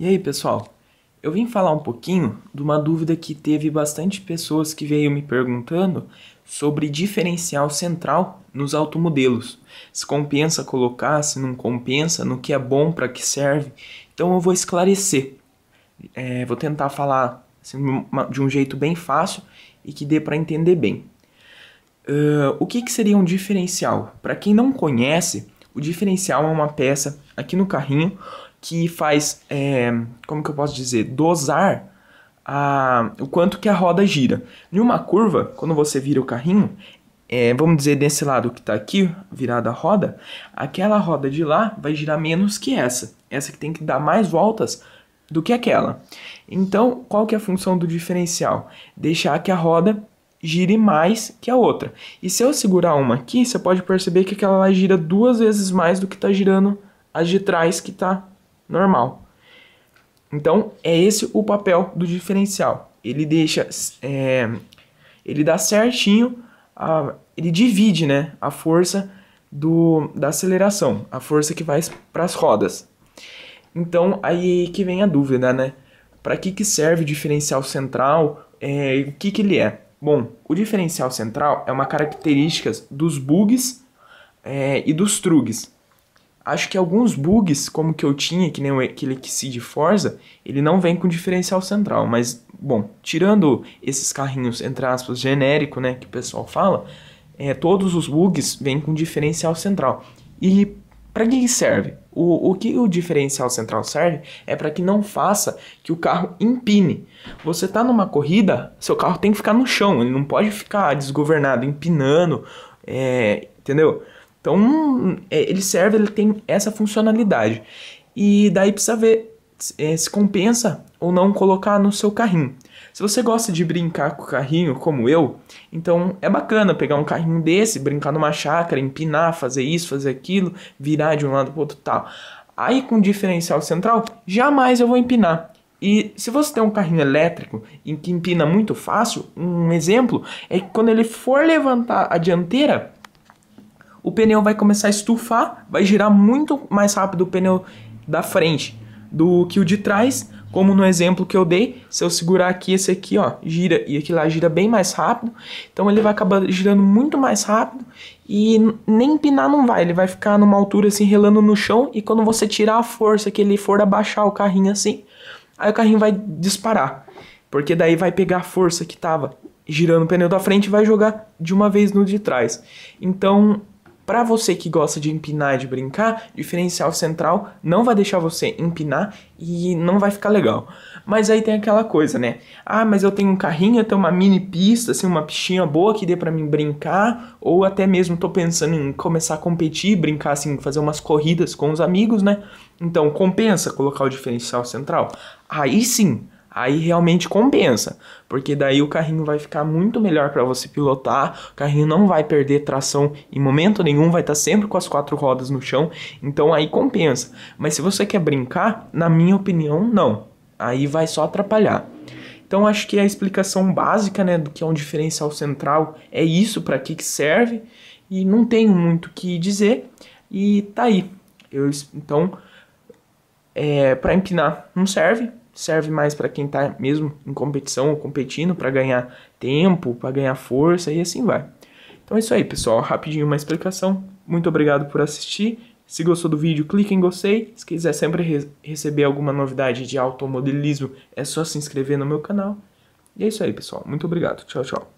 E aí, pessoal? Eu vim falar um pouquinho de uma dúvida que teve bastante pessoas que veio me perguntando sobre diferencial central nos automodelos. Se compensa colocar, se não compensa, no que é bom, para que serve. Então eu vou esclarecer. É, vou tentar falar assim, de um jeito bem fácil e que dê para entender bem. Uh, o que, que seria um diferencial? Para quem não conhece, o diferencial é uma peça aqui no carrinho que faz, é, como que eu posso dizer, dosar a, o quanto que a roda gira. Em uma curva, quando você vira o carrinho, é, vamos dizer desse lado que está aqui, virada a roda, aquela roda de lá vai girar menos que essa. Essa que tem que dar mais voltas do que aquela. Então, qual que é a função do diferencial? Deixar que a roda gire mais que a outra. E se eu segurar uma aqui, você pode perceber que aquela lá gira duas vezes mais do que está girando as de trás que está normal. Então, é esse o papel do diferencial. Ele deixa. É, ele dá certinho. A, ele divide né, a força do, da aceleração, a força que vai para as rodas. Então, aí que vem a dúvida, né? Para que, que serve o diferencial central? É, o que, que ele é? Bom, o diferencial central é uma característica dos bugs é, e dos trugs acho que alguns bugs, como que eu tinha, que nem aquele que se de Forza, ele não vem com diferencial central, mas bom, tirando esses carrinhos entre aspas genérico, né, que o pessoal fala, é, todos os bugs vêm com diferencial central. E para que serve? O, o que o diferencial central serve é para que não faça que o carro empine. Você tá numa corrida, seu carro tem que ficar no chão, ele não pode ficar desgovernado, empinando, é, entendeu? Então, é, ele serve, ele tem essa funcionalidade. E daí precisa ver eh, se compensa ou não colocar no seu carrinho. Se você gosta de brincar com o carrinho, como eu, então é bacana pegar um carrinho desse, brincar numa chácara, empinar, fazer isso, fazer aquilo, virar de um lado para o outro tal. Aí com diferencial central, jamais eu vou empinar. E se você tem um carrinho elétrico em que empina muito fácil, um exemplo é que quando ele for levantar a dianteira, o pneu vai começar a estufar, vai girar muito mais rápido o pneu da frente do que o de trás, como no exemplo que eu dei, se eu segurar aqui esse aqui, ó, gira e aqui lá gira bem mais rápido, então ele vai acabar girando muito mais rápido e nem pinar não vai, ele vai ficar numa altura assim relando no chão e quando você tirar a força que ele for abaixar o carrinho assim, aí o carrinho vai disparar, porque daí vai pegar a força que tava girando o pneu da frente e vai jogar de uma vez no de trás. Então, para você que gosta de empinar e de brincar, diferencial central não vai deixar você empinar e não vai ficar legal. Mas aí tem aquela coisa, né? Ah, mas eu tenho um carrinho, eu tenho uma mini pista, assim, uma pistinha boa que dê para mim brincar, ou até mesmo tô pensando em começar a competir, brincar assim, fazer umas corridas com os amigos, né? Então compensa colocar o diferencial central. Aí sim, aí realmente compensa, porque daí o carrinho vai ficar muito melhor para você pilotar, o carrinho não vai perder tração em momento nenhum, vai estar tá sempre com as quatro rodas no chão, então aí compensa. Mas se você quer brincar, na minha opinião, não. Aí vai só atrapalhar. Então acho que a explicação básica, né, do que é um diferencial central é isso, para que que serve, e não tenho muito o que dizer. E tá aí. Eu então é, para empinar não serve, serve mais para quem está mesmo em competição ou competindo para ganhar tempo, para ganhar força e assim vai. Então é isso aí, pessoal. Rapidinho uma explicação. Muito obrigado por assistir. Se gostou do vídeo, clique em gostei. Se quiser sempre re receber alguma novidade de automodelismo, é só se inscrever no meu canal. E é isso aí, pessoal. Muito obrigado. Tchau, tchau.